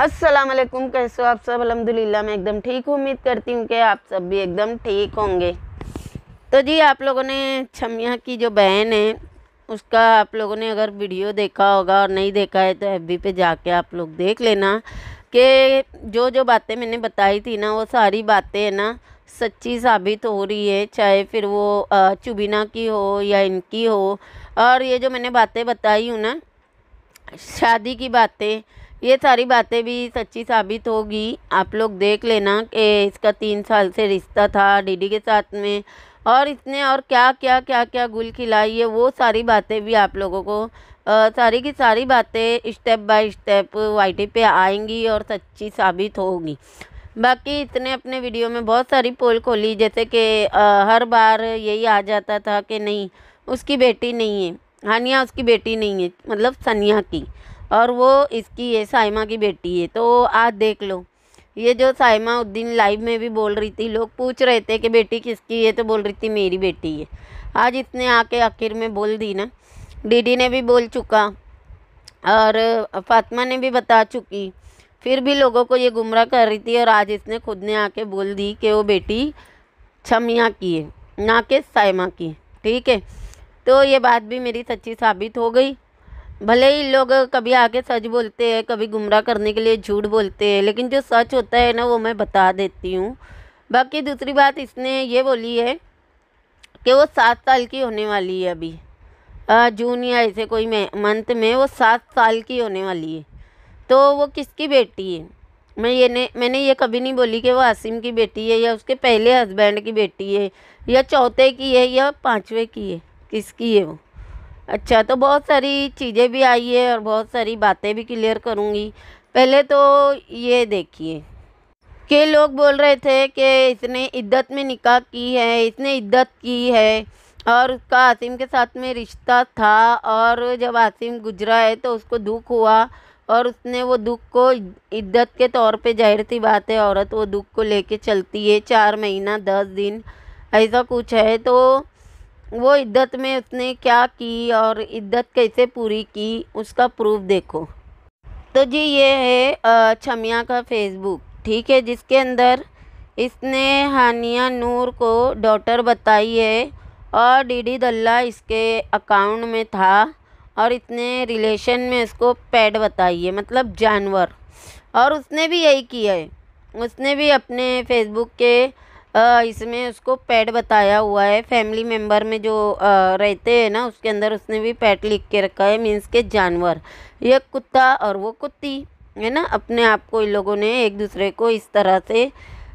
असलम कैसे हो आप सब अलहमदिल्ला मैं एकदम ठीक हूँ उम्मीद करती हूँ कि आप सब भी एकदम ठीक होंगे तो जी आप लोगों ने छमिया की जो बहन है उसका आप लोगों ने अगर वीडियो देखा होगा और नहीं देखा है तो एफ पे जाके आप लोग देख लेना कि जो जो बातें मैंने बताई थी ना वो सारी बातें है ना सच्ची साबित हो रही है चाहे फिर वो चुबिना की हो या इनकी हो और ये जो मैंने बातें बताई हूँ ना शादी की बातें ये सारी बातें भी सच्ची साबित होगी आप लोग देख लेना कि इसका तीन साल से रिश्ता था डीडी के साथ में और इसने और क्या क्या क्या क्या गुल खिलाई है वो सारी बातें भी आप लोगों को आ, सारी की सारी बातें स्टेप बाय स्टेप वाईटी पे आएंगी और सच्ची साबित होगी बाकी इतने अपने वीडियो में बहुत सारी पोल खोली जैसे कि हर बार यही आ जाता था कि नहीं उसकी बेटी नहीं है हानिया उसकी बेटी नहीं है मतलब सनिया की और वो इसकी है साइमा की बेटी है तो आज देख लो ये जो साइमा उस दिन लाइव में भी बोल रही थी लोग पूछ रहे थे कि बेटी किसकी है तो बोल रही थी मेरी बेटी है आज इसने आके आखिर में बोल दी ना डीडी ने भी बोल चुका और फातिमा ने भी बता चुकी फिर भी लोगों को ये गुमराह कर रही थी और आज इसने खुद ने आके बोल दी कि वो बेटी छमिया की है ना कि साइमा की ठीक है तो ये बात भी मेरी सच्ची साबित हो गई भले ही लोग कभी आके सच बोलते हैं कभी गुमराह करने के लिए झूठ बोलते हैं लेकिन जो सच होता है ना वो मैं बता देती हूँ बाकी दूसरी बात इसने ये बोली है कि वो सात साल की होने वाली है अभी जून या ऐसे कोई मंथ में वो सात साल की होने वाली है तो वो किसकी बेटी है मैं ये ने मैंने ये कभी नहीं बोली कि वो आसिम की बेटी है या उसके पहले हस्बैंड की बेटी है या चौथे की है या पाँचवें की है किसकी है वो अच्छा तो बहुत सारी चीज़ें भी आई है और बहुत सारी बातें भी क्लियर करूँगी पहले तो ये देखिए के लोग बोल रहे थे कि इसने इद्दत में निकाह की है इसने इद्दत की है और उसका आसिम के साथ में रिश्ता था और जब आसिम गुजरा है तो उसको दुख हुआ और उसने वो दुख को इद्दत के तौर पे जाहिर सी बात है औरत वो दुख को लेके चलती है चार महीना दस दिन ऐसा कुछ है तो वो इद्दत में उसने क्या की और इद्दत कैसे पूरी की उसका प्रूफ देखो तो जी ये है छमिया का फेसबुक ठीक है जिसके अंदर इसने हानिया नूर को डॉटर बताई है और डीडी दल्ला इसके अकाउंट में था और इसने रिलेशन में उसको पैड बताई है मतलब जानवर और उसने भी यही किया है उसने भी अपने फेसबुक के इसमें उसको पैड बताया हुआ है फैमिली मेम्बर में जो रहते हैं ना उसके अंदर उसने भी पेट लिख के रखा है मीन्स के जानवर ये कुत्ता और वो कुत्ती है ना अपने आप को इन लोगों ने एक दूसरे को इस तरह से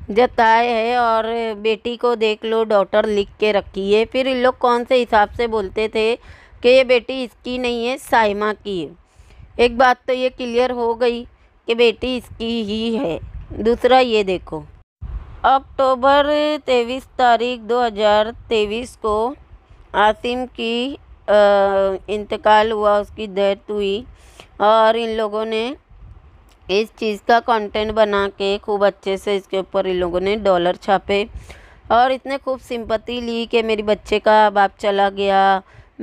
जताए है और बेटी को देख लो डॉटर लिख के रखी है फिर इन लोग कौन से हिसाब से बोलते थे कि ये बेटी इसकी नहीं है साइमा की है एक बात तो ये क्लियर हो गई कि बेटी इसकी ही है दूसरा ये देखो अक्टूबर तेईस तारीख 2023 को आसिम की इंतकाल हुआ उसकी डेथ हुई और इन लोगों ने इस चीज़ का कंटेंट बना के खूब अच्छे से इसके ऊपर इन लोगों ने डॉलर छापे और इसने खूब सिंपत्ति ली कि मेरे बच्चे का बाप चला गया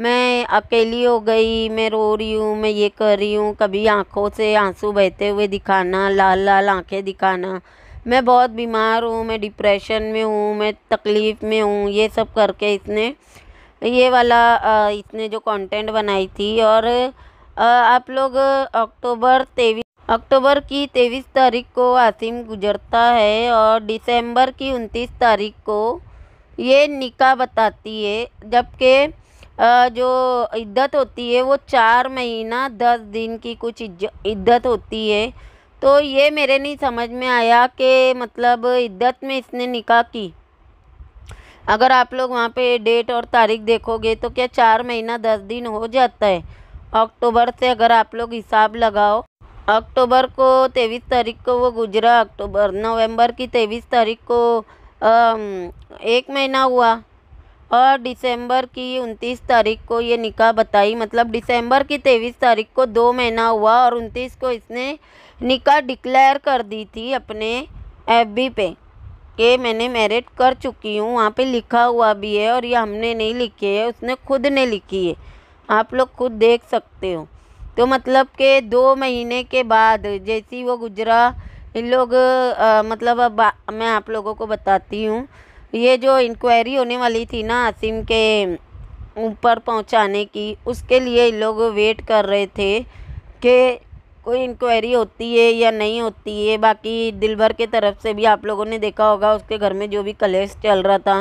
मैं अकेली हो गई मैं रो रही हूँ मैं ये कर रही हूँ कभी आँखों से आंसू बहते हुए दिखाना लाल लाल आंखें दिखाना मैं बहुत बीमार हूँ मैं डिप्रेशन में हूँ मैं तकलीफ़ में हूँ ये सब करके इसने ये वाला इसने जो कंटेंट बनाई थी और आप लोग अक्टूबर तेईस अक्टूबर की तेईस तारीख को आसिम गुजरता है और दिसंबर की उनतीस तारीख को ये निका बताती है जबकि जो इद्दत होती है वो चार महीना दस दिन की कुछ इद्दत होती है तो ये मेरे नहीं समझ में आया कि मतलब इद्दत में इसने निकाह की अगर आप लोग वहाँ पे डेट और तारीख देखोगे तो क्या चार महीना दस दिन हो जाता है अक्टूबर से अगर आप लोग हिसाब लगाओ अक्टूबर को तेईस तारीख को वो गुजरा अक्टूबर नवंबर की तेईस तारीख को आ, एक महीना हुआ और दिसंबर की उनतीस तारीख को ये निकाह बताई मतलब दिसंबर की तेईस तारीख को दो महीना हुआ और उनतीस को इसने निकाह डिक्लेयर कर दी थी अपने एफबी पे कि मैंने मैरिट कर चुकी हूँ वहाँ पे लिखा हुआ भी है और ये हमने नहीं लिखी है उसने खुद ने लिखी है आप लोग खुद देख सकते हो तो मतलब के दो महीने के बाद जैसी वो गुजरा इन लोग आ, मतलब अब मैं आप लोगों को बताती हूँ ये जो इंक्वायरी होने वाली थी ना आसिम के ऊपर पहुंचाने की उसके लिए लोग वेट कर रहे थे कि कोई इंक्वायरी होती है या नहीं होती है बाकी दिलभर के तरफ से भी आप लोगों ने देखा होगा उसके घर में जो भी कलेश चल रहा था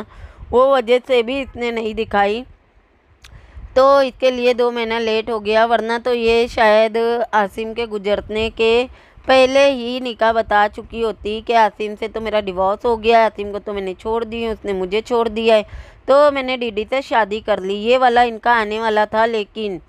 वो वजह से भी इसने नहीं दिखाई तो इसके लिए दो महीना लेट हो गया वरना तो ये शायद आसिम के गुजरने के पहले ही निका बता चुकी होती कि आसिम से तो मेरा डिवोर्स हो गया आसिम को तो मैंने छोड़ दी उसने मुझे छोड़ दिया है तो मैंने डीडी से शादी कर ली ये वाला इनका आने वाला था लेकिन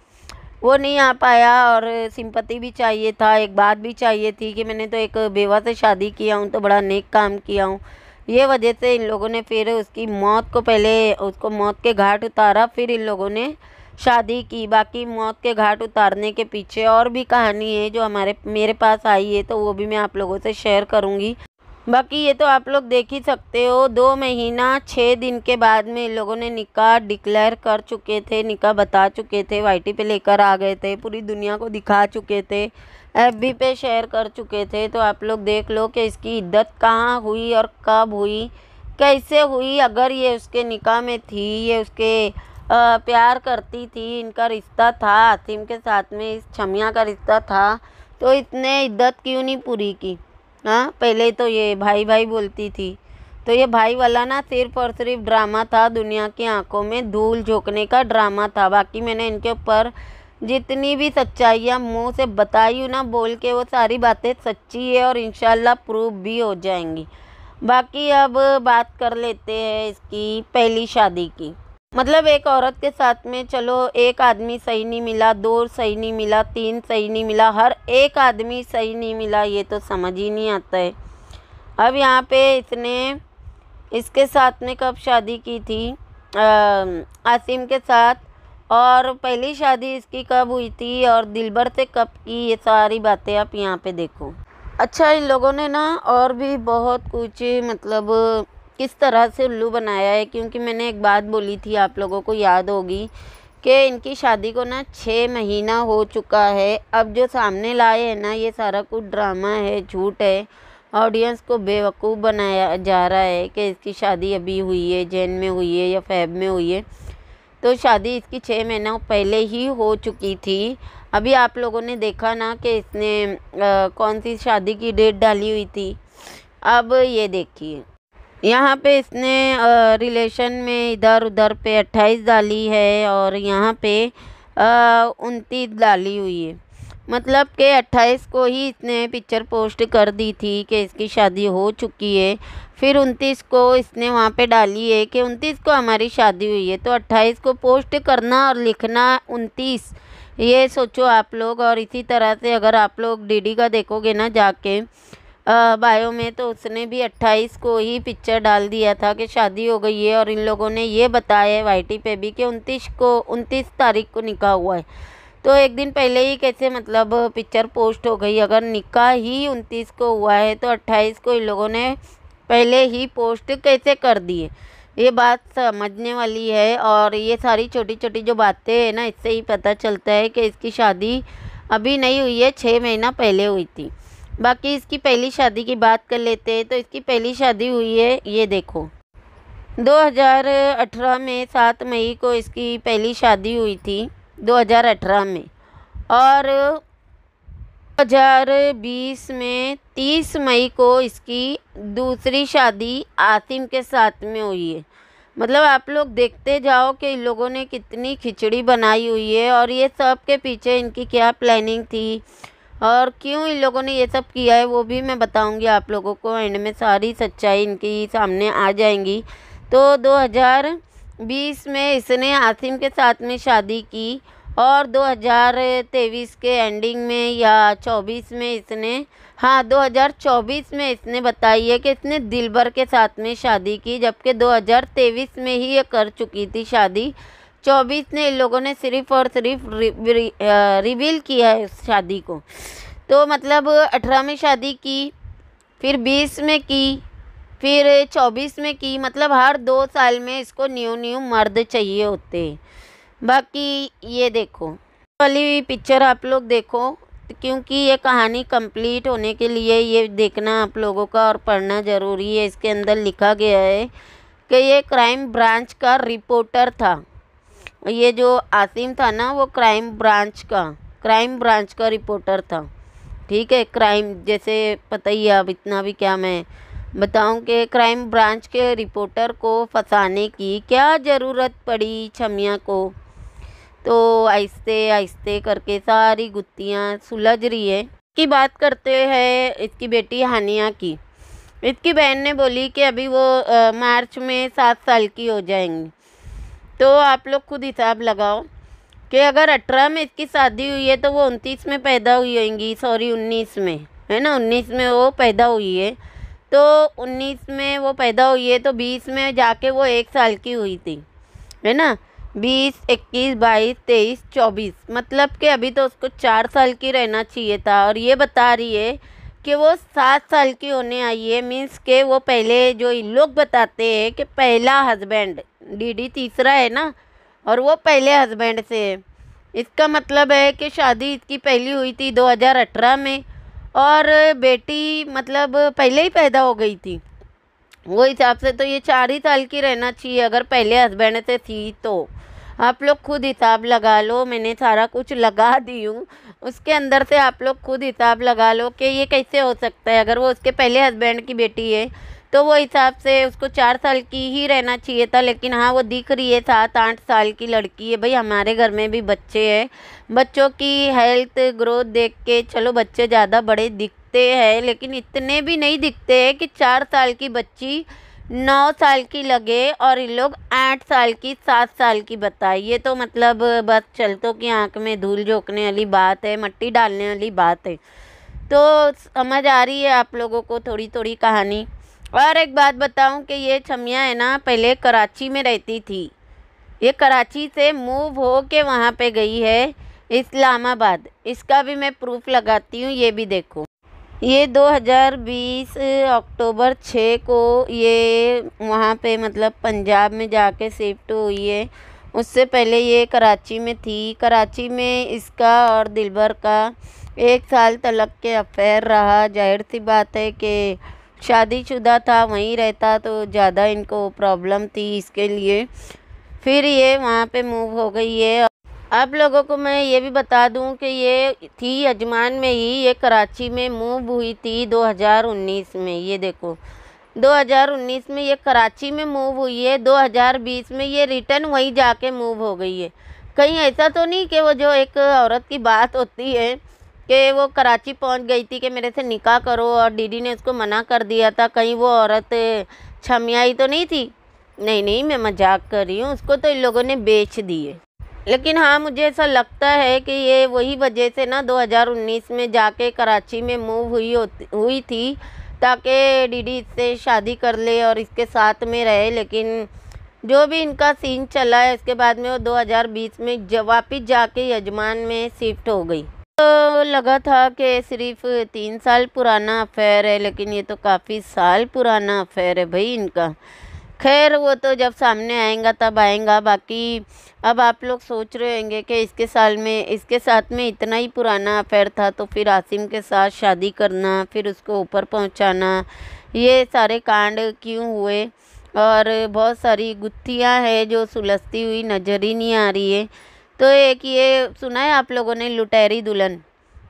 वो नहीं आ पाया और सिंपति भी चाहिए था एक बात भी चाहिए थी कि मैंने तो एक बेवा से शादी किया हूँ तो बड़ा नेक काम किया हूँ ये वजह से इन लोगों ने फिर उसकी मौत को पहले उसको मौत के घाट उतारा फिर इन लोगों ने शादी की बाकी मौत के घाट उतारने के पीछे और भी कहानी है जो हमारे मेरे पास आई है तो वो भी मैं आप लोगों से शेयर करूँगी बाकी ये तो आप लोग देख ही सकते हो दो महीना छः दिन के बाद में इन लोगों ने निकाह डिक्लेयर कर चुके थे निकाह बता चुके थे वाईटी पे लेकर आ गए थे पूरी दुनिया को दिखा चुके थे एफबी पे शेयर कर चुके थे तो आप लोग देख लो कि इसकी इद्दत कहाँ हुई और कब हुई कैसे हुई अगर ये उसके निकाह में थी ये उसके प्यार करती थी इनका रिश्ता था आसिम के साथ में इस छमिया का रिश्ता था तो इसने इद्दत क्यों नहीं पूरी की हाँ पहले तो ये भाई भाई बोलती थी तो ये भाई वाला ना सिर्फ और सिर्फ ड्रामा था दुनिया की आंखों में धूल झोंकने का ड्रामा था बाकी मैंने इनके ऊपर जितनी भी सच्चाइयाँ मुँह से बताई हूँ ना बोल के वो सारी बातें सच्ची है और इन प्रूफ भी हो जाएंगी बाकी अब बात कर लेते हैं इसकी पहली शादी की मतलब एक औरत के साथ में चलो एक आदमी सही नहीं मिला दो सही नहीं मिला तीन सही नहीं मिला हर एक आदमी सही नहीं मिला ये तो समझ ही नहीं आता है अब यहाँ पे इसने इसके साथ में कब शादी की थी आसिम के साथ और पहली शादी इसकी कब हुई थी और दिलबर से कब की ये सारी बातें आप यहाँ पे देखो अच्छा इन लोगों ने ना और भी बहुत कुछ मतलब किस तरह से उल्लू बनाया है क्योंकि मैंने एक बात बोली थी आप लोगों को याद होगी कि इनकी शादी को ना छः महीना हो चुका है अब जो सामने लाए हैं ना ये सारा कुछ ड्रामा है झूठ है ऑडियंस को बेवकूफ़ बनाया जा रहा है कि इसकी शादी अभी हुई है जैन में हुई है या फैब में हुई है तो शादी इसकी छः महीना पहले ही हो चुकी थी अभी आप लोगों ने देखा ना कि इसने आ, कौन सी शादी की डेट डाली हुई थी अब ये देखिए यहाँ पे इसने रिलेशन में इधर उधर पे अट्ठाईस डाली है और यहाँ पे उनतीस डाली हुई है मतलब कि 28 को ही इसने पिक्चर पोस्ट कर दी थी कि इसकी शादी हो चुकी है फिर 29 को इसने वहाँ पे डाली है कि 29 को हमारी शादी हुई है तो 28 को पोस्ट करना और लिखना 29 ये सोचो आप लोग और इसी तरह से अगर आप लोग डीडी का देखोगे ना जाके बायो में तो उसने भी 28 को ही पिक्चर डाल दिया था कि शादी हो गई है और इन लोगों ने ये बताया है वाई पे भी कि उनतीस को उनतीस तारीख को निकाह हुआ है तो एक दिन पहले ही कैसे मतलब पिक्चर पोस्ट हो गई अगर निकाह ही उनतीस को हुआ है तो अट्ठाईस को इन लोगों ने पहले ही पोस्ट कैसे कर दिए ये बात समझने वाली है और ये सारी छोटी छोटी जो बातें हैं ना इससे ही पता चलता है कि इसकी शादी अभी नहीं हुई है छः महीना पहले हुई थी बाकी इसकी पहली शादी की बात कर लेते हैं तो इसकी पहली शादी हुई है ये देखो 2018 में सात मई को इसकी पहली शादी हुई थी 2018 में और 2020 में 30 मई को इसकी दूसरी शादी आसिम के साथ में हुई है मतलब आप लोग देखते जाओ कि इन लोगों ने कितनी खिचड़ी बनाई हुई है और ये सब के पीछे इनकी क्या प्लानिंग थी और क्यों इन लोगों ने ये सब किया है वो भी मैं बताऊंगी आप लोगों को एंड में सारी सच्चाई इनकी सामने आ जाएंगी तो 2020 में इसने आसिम के साथ में शादी की और 2023 के एंडिंग में या 24 में इसने हाँ 2024 में इसने बताई है कि इसने दिलबर के साथ में शादी की जबकि 2023 में ही ये कर चुकी थी शादी चौबीस ने इन लोगों ने सिर्फ और सिर्फ रिवील किया है उस शादी को तो मतलब अठारह में शादी की फिर बीस में की फिर चौबीस में की मतलब हर दो साल में इसको न्यू न्यू मर्द चाहिए होते बाकी ये देखो वाली पिक्चर आप लोग देखो क्योंकि ये कहानी कंप्लीट होने के लिए ये देखना आप लोगों का और पढ़ना ज़रूरी है इसके अंदर लिखा गया है कि ये क्राइम ब्रांच का रिपोर्टर था ये जो आसिम था ना वो क्राइम ब्रांच का क्राइम ब्रांच का रिपोर्टर था ठीक है क्राइम जैसे पता ही अब इतना भी क्या मैं बताऊं कि क्राइम ब्रांच के रिपोर्टर को फंसाने की क्या ज़रूरत पड़ी छमिया को तो आहिस्ते आहिस्ते करके सारी गुत्तियाँ सुलझ रही है की बात करते हैं इसकी बेटी हानिया की इसकी बहन ने बोली कि अभी वो आ, मार्च में सात साल की हो जाएंगी तो आप लोग खुद हिसाब लगाओ कि अगर अठारह में इसकी शादी हुई है तो वो उनतीस में पैदा हुई होंगी सॉरी उन्नीस में है ना उन्नीस में वो पैदा हुई है तो उन्नीस में वो पैदा हुई है तो बीस में जाके वो एक साल की हुई थी है ना बीस इक्कीस बाईस तेईस चौबीस मतलब कि अभी तो उसको चार साल की रहना चाहिए था और ये बता रही है कि वो सात साल की होने आई है मीन्स के वो पहले जो इन लोग बताते हैं कि पहला हस्बैंड डीडी तीसरा है ना और वो पहले हस्बैंड से है इसका मतलब है कि शादी इसकी पहली हुई थी 2018 में और बेटी मतलब पहले ही पैदा हो गई थी वो हिसाब से तो ये चार ही साल की रहना चाहिए अगर पहले हस्बैंड से थी तो आप लोग खुद हिसाब लगा लो मैंने सारा कुछ लगा दी हूँ उसके अंदर से आप लोग खुद हिसाब लगा लो कि ये कैसे हो सकता है अगर वो उसके पहले हस्बैंड की बेटी है तो वो हिसाब से उसको चार साल की ही रहना चाहिए था लेकिन हाँ वो दिख रही है सात आठ साल की लड़की है भाई हमारे घर में भी बच्चे हैं बच्चों की हेल्थ ग्रोथ देख के चलो बच्चे ज़्यादा बड़े दिखते हैं लेकिन इतने भी नहीं दिखते हैं कि चार साल की बच्ची नौ साल की लगे और इन लोग आठ साल की सात साल की बताए ये तो मतलब बस चलतों की आंख में धूल झोंकने वाली बात है मट्टी डालने वाली बात है तो समझ आ रही है आप लोगों को थोड़ी थोड़ी कहानी और एक बात बताऊं कि ये छमिया है ना पहले कराची में रहती थी ये कराची से मूव हो के वहाँ पे गई है इस्लामाबाद इसका भी मैं प्रूफ लगाती हूँ ये भी देखो ये 2020 अक्टूबर 6 को ये वहाँ पे मतलब पंजाब में जाके शिफ्ट हुई है उससे पहले ये कराची में थी कराची में इसका और दिलबर का एक साल तलक के अफेयर रहा जाहिर सी बात है कि शादीशुदा था वहीं रहता तो ज़्यादा इनको प्रॉब्लम थी इसके लिए फिर ये वहाँ पे मूव हो गई है आप लोगों को मैं ये भी बता दूं कि ये थी अजमान में ही ये कराची में मूव हुई थी 2019 में ये देखो 2019 में ये कराची में मूव हुई है 2020 में ये रिटर्न वहीं जाके मूव हो गई है कहीं ऐसा तो नहीं कि वो जो एक औरत की बात होती है कि वो कराची पहुंच गई थी कि मेरे से निकाह करो और डीडी ने उसको मना कर दिया था कहीं वो औरत छमियाई तो नहीं थी नहीं नहीं मैं मजाक कर रही हूँ उसको तो इन लोगों ने बेच दिए लेकिन हाँ मुझे ऐसा लगता है कि ये वही वजह से ना 2019 में जाके कराची में मूव हुई होती हुई थी ताकि डीडी इससे शादी कर ले और इसके साथ में रहे लेकिन जो भी इनका सीन चला है इसके बाद में वो 2020 में वापिस जाके यजमान में शिफ्ट हो गई तो लगा था कि सिर्फ तीन साल पुराना अफेयर है लेकिन ये तो काफ़ी साल पुराना अफेयर है भाई इनका खैर वो तो जब सामने आएगा तब आएगा बाकी अब आप लोग सोच रहे होंगे कि इसके साल में इसके साथ में इतना ही पुराना अफेयर था तो फिर आसिम के साथ शादी करना फिर उसको ऊपर पहुंचाना ये सारे कांड क्यों हुए और बहुत सारी गुत्थियाँ हैं जो सुलझती हुई नज़र ही नहीं आ रही है तो एक ये सुना है आप लोगों ने लुटेरी दुल्हन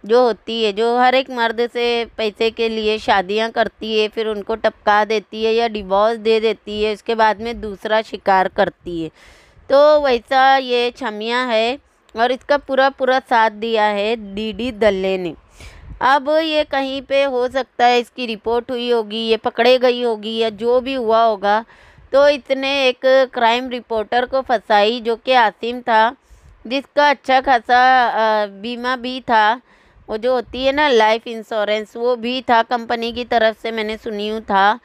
जो होती है जो हर एक मर्द से पैसे के लिए शादियां करती है फिर उनको टपका देती है या डिवोर्स दे देती है उसके बाद में दूसरा शिकार करती है तो वैसा ये छमिया है और इसका पूरा पूरा साथ दिया है डीडी दल्ले ने अब ये कहीं पे हो सकता है इसकी रिपोर्ट हुई होगी ये पकड़े गई होगी या जो भी हुआ होगा तो इसने एक क्राइम रिपोर्टर को फंसाई जो कि आसिम था जिसका अच्छा खासा बीमा भी था वो जो होती है ना लाइफ इंश्योरेंस वो भी था कंपनी की तरफ से मैंने सुनी हूँ था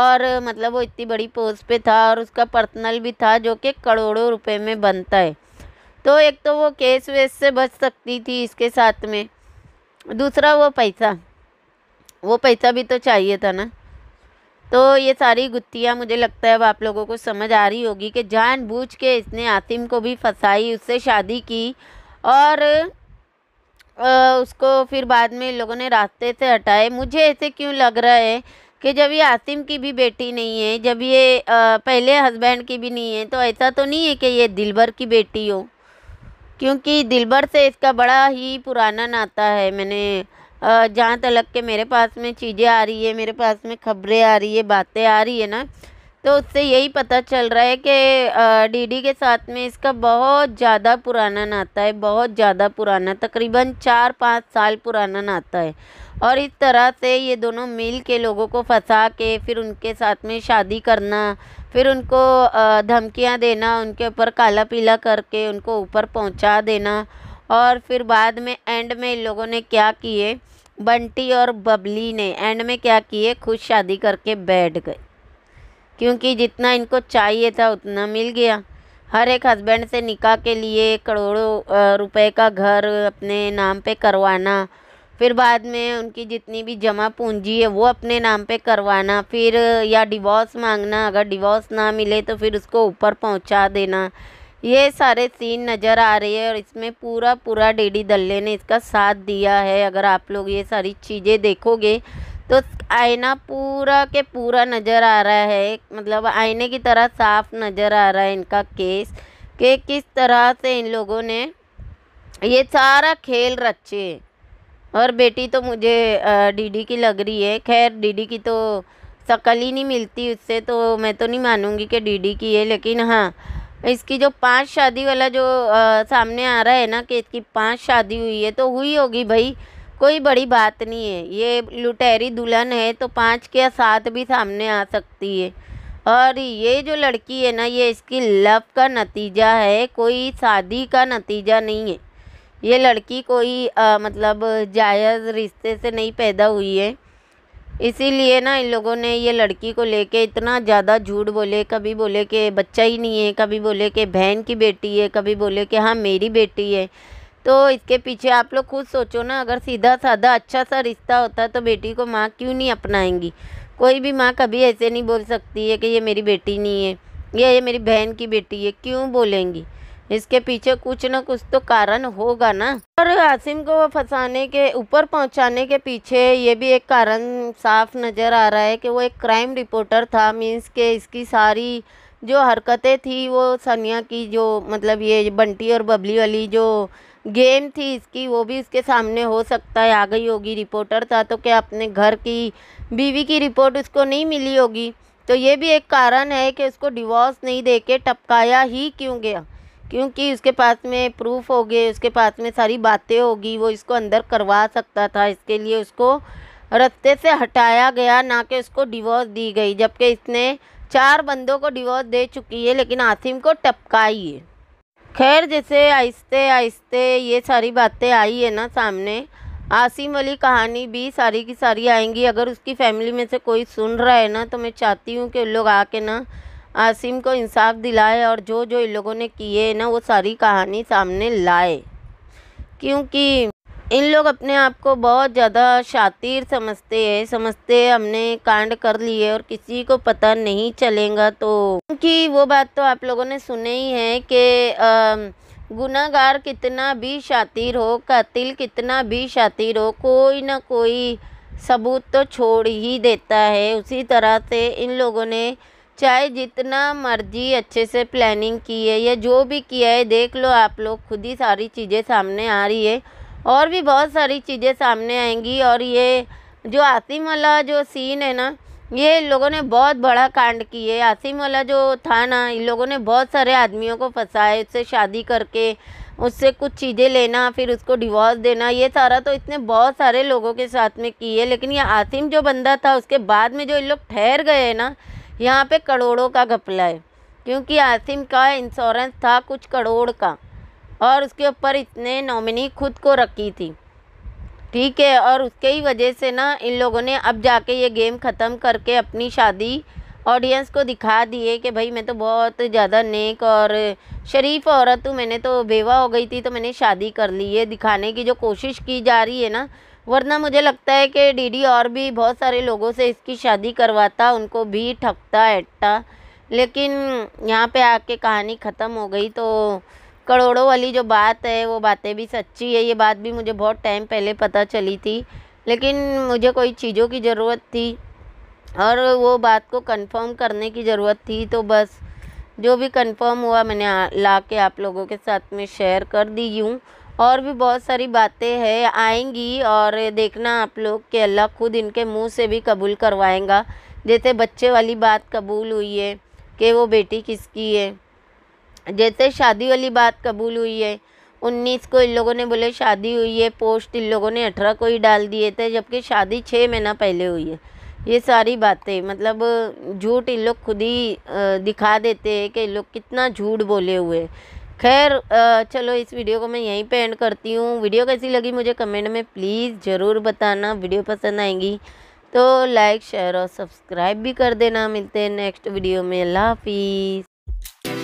और मतलब वो इतनी बड़ी पोस्ट पे था और उसका पर्सनल भी था जो कि करोड़ों रुपए में बनता है तो एक तो वो केस वेस से बच सकती थी इसके साथ में दूसरा वो पैसा वो पैसा भी तो चाहिए था ना तो ये सारी गुत्तियाँ मुझे लगता है अब आप लोगों को समझ आ रही होगी कि जानबूझ के इसने आतिम को भी फंसाई उससे शादी की और उसको फिर बाद में लोगों ने रास्ते से हटाए मुझे ऐसे क्यों लग रहा है कि जब ये आसिम की भी बेटी नहीं है जब ये पहले हस्बैंड की भी नहीं है तो ऐसा तो नहीं है कि ये दिलबर की बेटी हो क्योंकि दिलबर से इसका बड़ा ही पुराना नाता है मैंने जहाँ तक के मेरे पास में चीज़ें आ रही है मेरे पास में खबरें आ रही है बातें आ रही है ना तो उससे यही पता चल रहा है कि डीडी के साथ में इसका बहुत ज़्यादा पुराना नाता है बहुत ज़्यादा पुराना तकरीबन चार पाँच साल पुराना नाता है और इस तरह से ये दोनों मिल के लोगों को फंसा के फिर उनके साथ में शादी करना फिर उनको धमकियां देना उनके ऊपर काला पीला करके उनको ऊपर पहुंचा देना और फिर बाद में एंड में इन लोगों ने क्या किए बंटी और बबली ने एंड में क्या किए खुद शादी करके बैठ गए क्योंकि जितना इनको चाहिए था उतना मिल गया हर एक हस्बैंड से निकाह के लिए करोड़ों रुपए का घर अपने नाम पे करवाना फिर बाद में उनकी जितनी भी जमा पूंजी है वो अपने नाम पे करवाना फिर या डिवोर्स मांगना अगर डिवोर्स ना मिले तो फिर उसको ऊपर पहुंचा देना ये सारे सीन नज़र आ रहे हैं और इसमें पूरा पूरा डेडी दल्ले ने इसका साथ दिया है अगर आप लोग ये सारी चीज़ें देखोगे तो आईना पूरा के पूरा नज़र आ रहा है मतलब आईने की तरह साफ नज़र आ रहा है इनका केस कि किस तरह से इन लोगों ने ये सारा खेल रचे और बेटी तो मुझे डीडी की लग रही है खैर डीडी की तो शक्ल ही नहीं मिलती उससे तो मैं तो नहीं मानूंगी कि डीडी की है लेकिन हाँ इसकी जो पांच शादी वाला जो आ, सामने आ रहा है ना कि इसकी पांच शादी हुई है तो हुई होगी भाई कोई बड़ी बात नहीं है ये लुटेरी दुल्हन है तो पाँच के साथ भी सामने आ सकती है और ये जो लड़की है ना ये इसकी लव का नतीजा है कोई शादी का नतीजा नहीं है ये लड़की कोई आ, मतलब जायज़ रिश्ते से नहीं पैदा हुई है इसीलिए ना इन लोगों ने ये लड़की को लेके इतना ज़्यादा झूठ बोले कभी बोले कि बच्चा ही नहीं है कभी बोले कि बहन की बेटी है कभी बोले कि हाँ मेरी बेटी है तो इसके पीछे आप लोग खुद सोचो ना अगर सीधा साधा अच्छा सा रिश्ता होता तो बेटी को माँ क्यों नहीं अपनाएंगी कोई भी माँ कभी ऐसे नहीं बोल सकती है कि ये मेरी बेटी नहीं है या ये मेरी बहन की बेटी है क्यों बोलेंगी इसके पीछे कुछ ना कुछ तो कारण होगा ना और आसिम को वो फंसाने के ऊपर पहुंचाने के पीछे ये भी एक कारण साफ नज़र आ रहा है कि वो एक क्राइम रिपोर्टर था मीन्स के इसकी सारी जो हरकतें थी वो सनिया की जो मतलब ये बंटी और बबली वाली जो गेम थी इसकी वो भी उसके सामने हो सकता है आ गई होगी रिपोर्टर था तो क्या अपने घर की बीवी की रिपोर्ट उसको नहीं मिली होगी तो ये भी एक कारण है कि उसको डिवोर्स नहीं दे के टपकाया ही क्यों गया क्योंकि उसके पास में प्रूफ हो गए उसके पास में सारी बातें होगी वो इसको अंदर करवा सकता था इसके लिए उसको रस्ते से हटाया गया ना कि उसको डिवोर्स दी गई जबकि इसने चार बंदों को डिवोर्स दे चुकी है लेकिन आसिम को टपकाई है खैर जैसे आहिस्ते आहिस्ते ये सारी बातें आई है ना सामने आसिम वाली कहानी भी सारी की सारी आएंगी अगर उसकी फैमिली में से कोई सुन रहा है ना तो मैं चाहती हूँ कि उन लोग आके ना आसिम को इंसाफ दिलाए और जो जो इन लोगों ने किए ना वो सारी कहानी सामने लाए क्योंकि इन लोग अपने आप को बहुत ज़्यादा शातिर समझते हैं समझते है हमने कांड कर लिए और किसी को पता नहीं चलेगा तो क्योंकि वो बात तो आप लोगों ने सुने ही है कि गुनागार कितना भी शातिर हो कातिल कितना भी शातिर हो कोई ना कोई सबूत तो छोड़ ही देता है उसी तरह से इन लोगों ने चाहे जितना मर्जी अच्छे से प्लानिंग की है या जो भी किया है देख लो आप लोग खुद ही सारी चीज़ें सामने आ रही है और भी बहुत सारी चीज़ें सामने आएंगी और ये जो आसिम वाला जो सीन है ना ये लोगों ने बहुत बड़ा कांड किए आसिम वाला जो था ना इन लोगों ने बहुत सारे आदमियों को फंसाए उससे शादी करके उससे कुछ चीज़ें लेना फिर उसको डिवोर्स देना ये सारा तो इतने बहुत सारे लोगों के साथ में किए लेकिन ये आसिम जो बंदा था उसके बाद में जो इन लोग ठहर गए ना यहाँ पर करोड़ों का घपला है क्योंकि आसिम का इंश्योरेंस था कुछ करोड़ का और उसके ऊपर इतने नॉमिनी खुद को रखी थी ठीक है और उसके ही वजह से ना इन लोगों ने अब जाके ये गेम ख़त्म करके अपनी शादी ऑडियंस को दिखा दिए कि भाई मैं तो बहुत ज़्यादा नेक और शरीफ औरत हूँ मैंने तो बेवा हो गई थी तो मैंने शादी कर ली है दिखाने की जो कोशिश की जा रही है ना वरना मुझे लगता है कि डीडी और भी बहुत सारे लोगों से इसकी शादी करवाता उनको भी ठगता एटता लेकिन यहाँ पे आके कहानी ख़त्म हो गई तो करोड़ों वाली जो बात है वो बातें भी सच्ची है ये बात भी मुझे बहुत टाइम पहले पता चली थी लेकिन मुझे कोई चीज़ों की ज़रूरत थी और वो बात को कंफर्म करने की ज़रूरत थी तो बस जो भी कंफर्म हुआ मैंने ला के आप लोगों के साथ में शेयर कर दी हूँ और भी बहुत सारी बातें हैं आएंगी और देखना आप लोग कि अल्लाह खुद इनके मुंह से भी कबूल करवाएगा जैसे बच्चे वाली बात कबूल हुई है कि वो बेटी किसकी है जैसे शादी वाली बात कबूल हुई है उन्नीस को इन लोगों ने बोले शादी हुई है पोस्ट इन लोगों ने अठारह को ही डाल दिए थे जबकि शादी छः महीना पहले हुई है ये सारी बातें मतलब झूठ इन लोग खुद ही दिखा देते हैं कि इन लोग कितना झूठ बोले हुए खैर चलो इस वीडियो को मैं यहीं पे एंड करती हूँ वीडियो कैसी लगी मुझे कमेंट में प्लीज़ ज़रूर बताना वीडियो पसंद आएंगी तो लाइक शेयर और सब्सक्राइब भी कर देना मिलते हैं नेक्स्ट वीडियो में अल्लाह हाफिज़